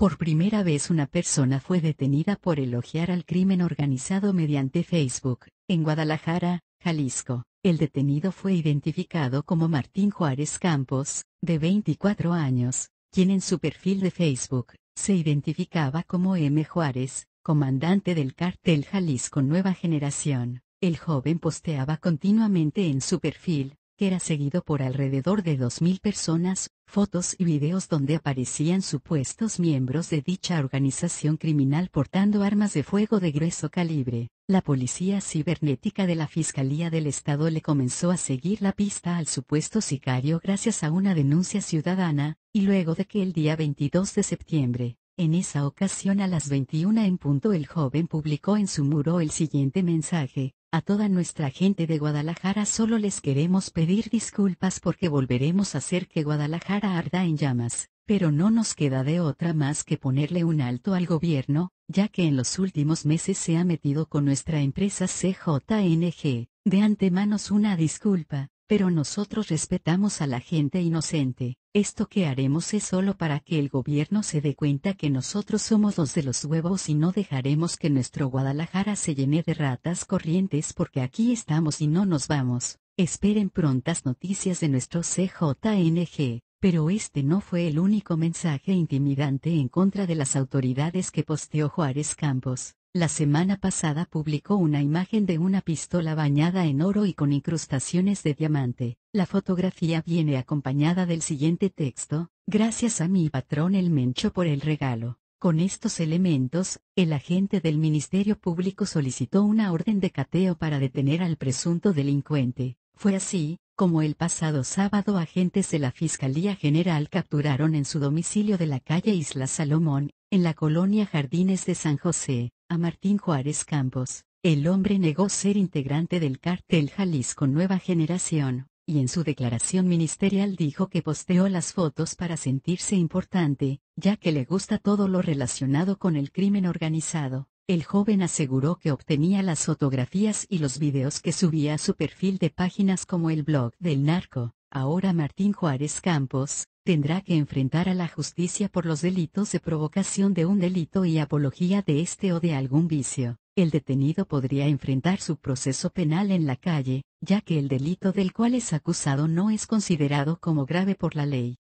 Por primera vez una persona fue detenida por elogiar al crimen organizado mediante Facebook, en Guadalajara, Jalisco. El detenido fue identificado como Martín Juárez Campos, de 24 años, quien en su perfil de Facebook, se identificaba como M. Juárez, comandante del cartel Jalisco Nueva Generación. El joven posteaba continuamente en su perfil, que era seguido por alrededor de 2.000 personas, fotos y videos donde aparecían supuestos miembros de dicha organización criminal portando armas de fuego de grueso calibre. La policía cibernética de la Fiscalía del Estado le comenzó a seguir la pista al supuesto sicario gracias a una denuncia ciudadana, y luego de que el día 22 de septiembre, en esa ocasión a las 21 en punto el joven publicó en su muro el siguiente mensaje, a toda nuestra gente de Guadalajara solo les queremos pedir disculpas porque volveremos a hacer que Guadalajara arda en llamas, pero no nos queda de otra más que ponerle un alto al gobierno, ya que en los últimos meses se ha metido con nuestra empresa CJNG. De antemano una disculpa, pero nosotros respetamos a la gente inocente. Esto que haremos es solo para que el gobierno se dé cuenta que nosotros somos los de los huevos y no dejaremos que nuestro Guadalajara se llene de ratas corrientes porque aquí estamos y no nos vamos. Esperen prontas noticias de nuestro CJNG. Pero este no fue el único mensaje intimidante en contra de las autoridades que posteó Juárez Campos. La semana pasada publicó una imagen de una pistola bañada en oro y con incrustaciones de diamante. La fotografía viene acompañada del siguiente texto, gracias a mi patrón el Mencho por el regalo. Con estos elementos, el agente del Ministerio Público solicitó una orden de cateo para detener al presunto delincuente. Fue así, como el pasado sábado agentes de la Fiscalía General capturaron en su domicilio de la calle Isla Salomón, en la colonia Jardines de San José, a Martín Juárez Campos. El hombre negó ser integrante del cártel Jalisco Nueva Generación, y en su declaración ministerial dijo que posteó las fotos para sentirse importante, ya que le gusta todo lo relacionado con el crimen organizado. El joven aseguró que obtenía las fotografías y los videos que subía a su perfil de páginas como el blog del narco. Ahora Martín Juárez Campos, tendrá que enfrentar a la justicia por los delitos de provocación de un delito y apología de este o de algún vicio. El detenido podría enfrentar su proceso penal en la calle, ya que el delito del cual es acusado no es considerado como grave por la ley.